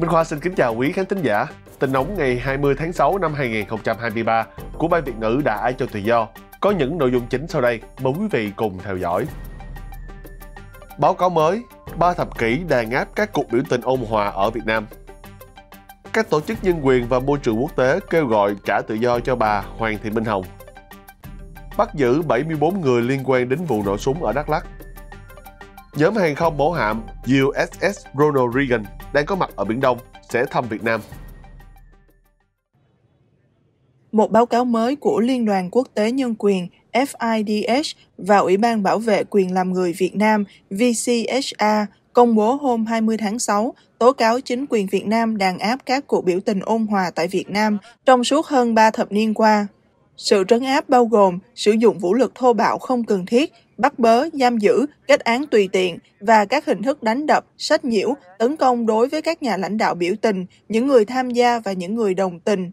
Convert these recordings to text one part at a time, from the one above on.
Minh Khoa xin kính chào quý khán thính giả. Tin nóng ngày 20 tháng 6 năm 2023 của Ban Việt ngữ đã ai cho tự do có những nội dung chính sau đây mời quý vị cùng theo dõi. Báo cáo mới, ba thập kỷ đàn áp các cuộc biểu tình ôn hòa ở Việt Nam. Các tổ chức nhân quyền và môi trường quốc tế kêu gọi trả tự do cho bà Hoàng Thị Minh Hồng. Bắt giữ 74 người liên quan đến vụ nổ súng ở Đắk Lắk Nhóm hàng không mẫu hạm USS Ronald Reagan đang có mặt ở Biển Đông sẽ thăm Việt Nam. Một báo cáo mới của Liên đoàn Quốc tế Nhân quyền FIDH và Ủy ban Bảo vệ quyền làm người Việt Nam VCHA công bố hôm 20 tháng 6 tố cáo chính quyền Việt Nam đàn áp các cuộc biểu tình ôn hòa tại Việt Nam trong suốt hơn ba thập niên qua. Sự trấn áp bao gồm sử dụng vũ lực thô bạo không cần thiết bắt bớ, giam giữ, kết án tùy tiện và các hình thức đánh đập, sách nhiễu, tấn công đối với các nhà lãnh đạo biểu tình, những người tham gia và những người đồng tình.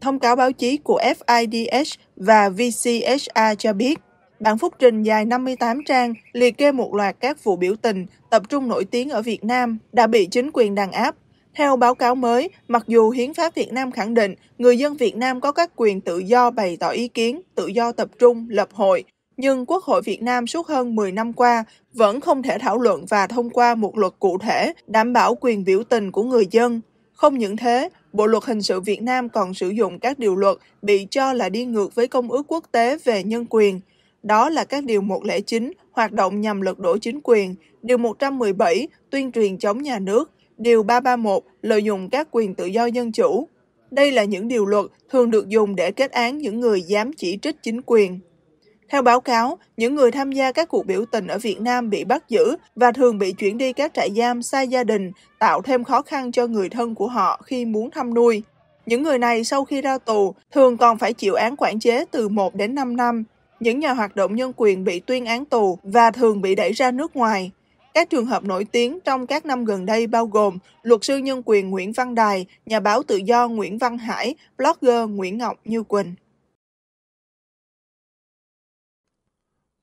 Thông cáo báo chí của FIDH và VCHA cho biết, bản phúc trình dài 58 trang liệt kê một loạt các vụ biểu tình tập trung nổi tiếng ở Việt Nam đã bị chính quyền đàn áp theo báo cáo mới, mặc dù Hiến pháp Việt Nam khẳng định người dân Việt Nam có các quyền tự do bày tỏ ý kiến, tự do tập trung, lập hội, nhưng Quốc hội Việt Nam suốt hơn 10 năm qua vẫn không thể thảo luận và thông qua một luật cụ thể đảm bảo quyền biểu tình của người dân. Không những thế, Bộ luật hình sự Việt Nam còn sử dụng các điều luật bị cho là đi ngược với công ước quốc tế về nhân quyền. Đó là các điều 109 hoạt động nhằm lật đổ chính quyền, điều 117 tuyên truyền chống nhà nước, điều 331 lợi dụng các quyền tự do dân chủ. Đây là những điều luật thường được dùng để kết án những người dám chỉ trích chính quyền. Theo báo cáo, những người tham gia các cuộc biểu tình ở Việt Nam bị bắt giữ và thường bị chuyển đi các trại giam xa gia đình, tạo thêm khó khăn cho người thân của họ khi muốn thăm nuôi. Những người này sau khi ra tù thường còn phải chịu án quản chế từ 1 đến 5 năm. Những nhà hoạt động nhân quyền bị tuyên án tù và thường bị đẩy ra nước ngoài. Các trường hợp nổi tiếng trong các năm gần đây bao gồm luật sư nhân quyền Nguyễn Văn Đài, nhà báo tự do Nguyễn Văn Hải, blogger Nguyễn Ngọc Như Quỳnh.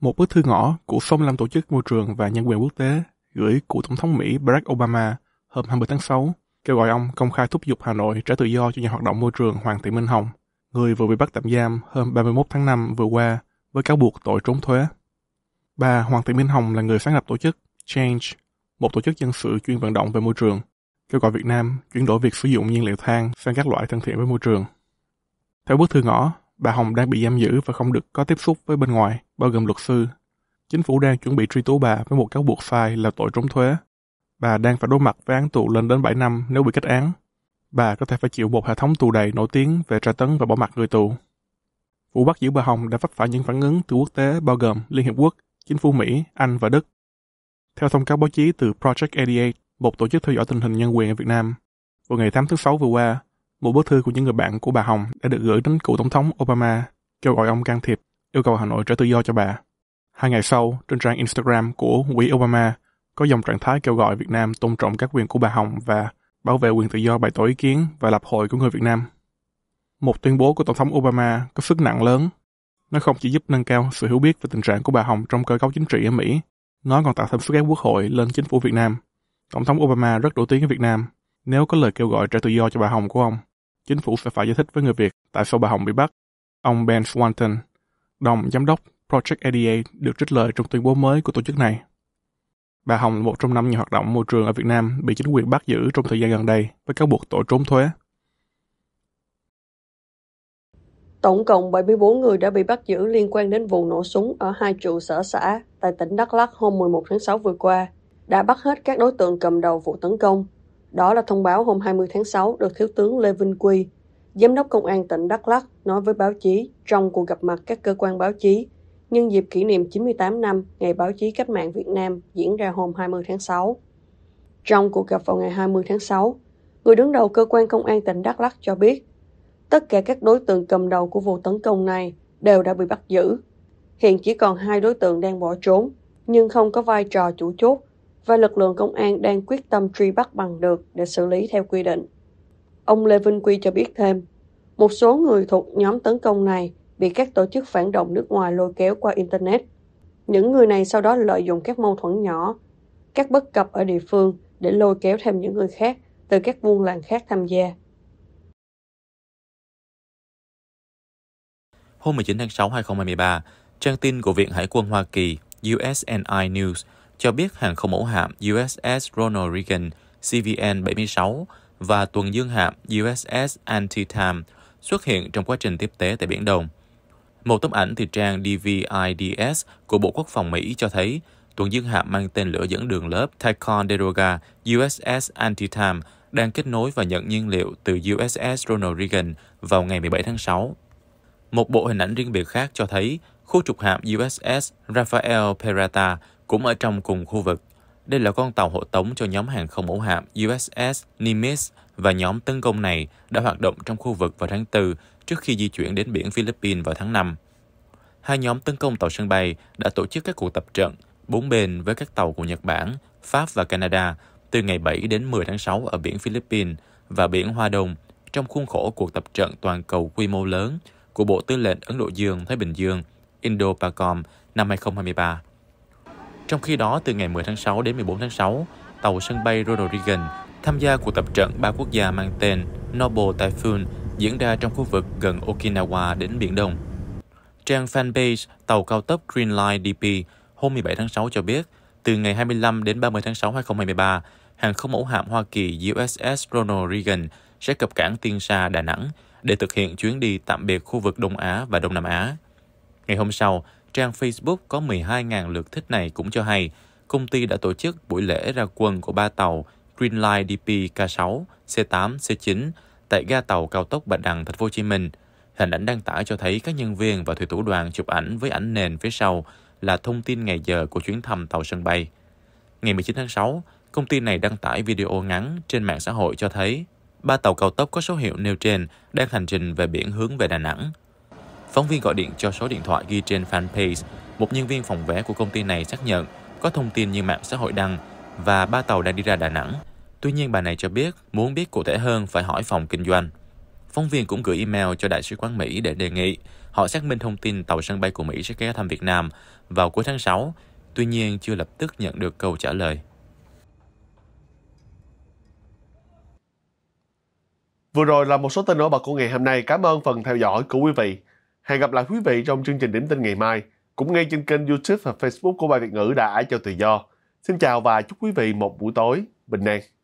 Một bức thư ngỏ của Phong làm tổ chức môi trường và nhân quyền quốc tế gửi của Tổng thống Mỹ Barack Obama hôm 20 tháng 6 kêu gọi ông công khai thúc giục Hà Nội trả tự do cho nhà hoạt động môi trường Hoàng Thị Minh Hồng, người vừa bị bắt tạm giam hôm 31 tháng 5 vừa qua với cáo buộc tội trốn thuế. Bà Hoàng Thị Minh Hồng là người sáng lập tổ chức Change, một tổ chức dân sự chuyên vận động về môi trường, kêu gọi Việt Nam chuyển đổi việc sử dụng nhiên liệu than sang các loại thân thiện với môi trường. Theo bức thư ngõ, bà Hồng đang bị giam giữ và không được có tiếp xúc với bên ngoài, bao gồm luật sư. Chính phủ đang chuẩn bị truy tố bà với một cáo buộc sai là tội trốn thuế. Bà đang phải đối mặt với án tù lên đến 7 năm nếu bị kết án. Bà có thể phải chịu một hệ thống tù đầy nổi tiếng về tra tấn và bỏ mặt người tù. Vụ bắt giữ bà Hồng đã vấp phải những phản ứng từ quốc tế bao gồm Liên Hiệp Quốc, chính phủ Mỹ, Anh và Đức. Theo thông cáo báo chí từ Project 88, một tổ chức theo dõi tình hình nhân quyền ở Việt Nam, vào ngày 8 tháng 6 vừa qua, một bức thư của những người bạn của bà Hồng đã được gửi đến cựu tổng thống Obama, kêu gọi ông can thiệp, yêu cầu Hà Nội trả tự do cho bà. Hai ngày sau, trên trang Instagram của quỹ Obama có dòng trạng thái kêu gọi Việt Nam tôn trọng các quyền của bà Hồng và bảo vệ quyền tự do bày tỏ ý kiến và lập hội của người Việt Nam. Một tuyên bố của Tổng thống Obama có sức nặng lớn. Nó không chỉ giúp nâng cao sự hiểu biết về tình trạng của bà Hồng trong cơ cấu chính trị ở Mỹ, nó còn tạo thêm sức ép quốc hội lên chính phủ Việt Nam. Tổng thống Obama rất nổi tiếng ở Việt Nam nếu có lời kêu gọi trả tự do cho bà Hồng của ông chính phủ sẽ phải giải thích với người Việt tại sao bà Hồng bị bắt. Ông Ben Swanton, đồng giám đốc Project ADA được trích lời trong tuyên bố mới của tổ chức này. Bà Hồng là một trong năm nhà hoạt động môi trường ở Việt Nam bị chính quyền bắt giữ trong thời gian gần đây với cáo buộc tội trốn thuế. Tổng cộng 74 người đã bị bắt giữ liên quan đến vụ nổ súng ở hai trụ sở xã tại tỉnh Đắk Lắk hôm 11 tháng 6 vừa qua, đã bắt hết các đối tượng cầm đầu vụ tấn công, đó là thông báo hôm 20 tháng 6 được Thiếu tướng Lê Vinh Quy, Giám đốc Công an tỉnh Đắk Lắk nói với báo chí trong cuộc gặp mặt các cơ quan báo chí nhân dịp kỷ niệm 98 năm Ngày Báo chí Cách mạng Việt Nam diễn ra hôm 20 tháng 6. Trong cuộc gặp vào ngày 20 tháng 6, người đứng đầu cơ quan công an tỉnh Đắk Lắk cho biết tất cả các đối tượng cầm đầu của vụ tấn công này đều đã bị bắt giữ. Hiện chỉ còn hai đối tượng đang bỏ trốn, nhưng không có vai trò chủ chốt và lực lượng công an đang quyết tâm truy bắt bằng được để xử lý theo quy định. Ông Lê Vinh Quy cho biết thêm, một số người thuộc nhóm tấn công này bị các tổ chức phản động nước ngoài lôi kéo qua Internet. Những người này sau đó lợi dụng các mâu thuẫn nhỏ, các bất cập ở địa phương để lôi kéo thêm những người khác từ các buôn làng khác tham gia. Hôm 19 tháng 6, 2023, trang tin của Viện Hải quân Hoa Kỳ USNI News – cho biết hàng không mẫu hạm USS Ronald Reagan CVN-76 và tuần dương hạm USS Antietam xuất hiện trong quá trình tiếp tế tại Biển Đông. Một tấm ảnh từ trang DVIDS của Bộ Quốc phòng Mỹ cho thấy tuần dương hạm mang tên lửa dẫn đường lớp Ticonderoga USS Antietam đang kết nối và nhận nhiên liệu từ USS Ronald Reagan vào ngày 17 tháng 6. Một bộ hình ảnh riêng biệt khác cho thấy khu trục hạm USS Rafael Perata cũng ở trong cùng khu vực. Đây là con tàu hộ tống cho nhóm hàng không mẫu hạm USS Nimitz và nhóm tấn công này đã hoạt động trong khu vực vào tháng 4 trước khi di chuyển đến biển Philippines vào tháng 5. Hai nhóm tấn công tàu sân bay đã tổ chức các cuộc tập trận bốn bên với các tàu của Nhật Bản, Pháp và Canada từ ngày 7 đến 10 tháng 6 ở biển Philippines và biển Hoa Đông trong khuôn khổ cuộc tập trận toàn cầu quy mô lớn của Bộ Tư lệnh Ấn Độ Dương-Thái Bình Dương Indo-Pacom năm 2023. Trong khi đó, từ ngày 10 tháng 6 đến 14 tháng 6, tàu sân bay Ronald Reagan tham gia cuộc tập trận ba quốc gia mang tên Noble Typhoon diễn ra trong khu vực gần Okinawa đến Biển Đông. Trang fanpage tàu cao tốc Green Line DP hôm 17 tháng 6 cho biết, từ ngày 25 đến 30 tháng 6 2023, hàng không mẫu hạm Hoa Kỳ USS Ronald Reagan sẽ cập cảng Tiên Sa, Đà Nẵng để thực hiện chuyến đi tạm biệt khu vực Đông Á và Đông Nam Á. Ngày hôm sau, Trang Facebook có 12.000 lượt thích này cũng cho hay, công ty đã tổ chức buổi lễ ra quân của ba tàu Greenline DP K6, C8, C9 tại ga tàu cao tốc Bạch Đằng, Thành phố Hồ Chí Minh. Hình ảnh đăng tải cho thấy các nhân viên và thủy thủ đoàn chụp ảnh với ảnh nền phía sau là thông tin ngày giờ của chuyến thăm tàu sân bay. Ngày 19 tháng 6, công ty này đăng tải video ngắn trên mạng xã hội cho thấy ba tàu cao tốc có số hiệu nêu trên đang hành trình về biển hướng về Đà Nẵng. Phóng viên gọi điện cho số điện thoại ghi trên fanpage, một nhân viên phòng vé của công ty này xác nhận có thông tin như mạng xã hội đăng và ba tàu đang đi ra Đà Nẵng. Tuy nhiên bà này cho biết muốn biết cụ thể hơn phải hỏi phòng kinh doanh. Phóng viên cũng gửi email cho Đại sứ quán Mỹ để đề nghị họ xác minh thông tin tàu sân bay của Mỹ sẽ ghé thăm Việt Nam vào cuối tháng 6, tuy nhiên chưa lập tức nhận được câu trả lời. Vừa rồi là một số tin nổi bật của ngày hôm nay. Cảm ơn phần theo dõi của quý vị. Hẹn gặp lại quý vị trong chương trình Điểm tin ngày mai, cũng ngay trên kênh YouTube và Facebook của bài Việt ngữ đã cho tự do. Xin chào và chúc quý vị một buổi tối bình an.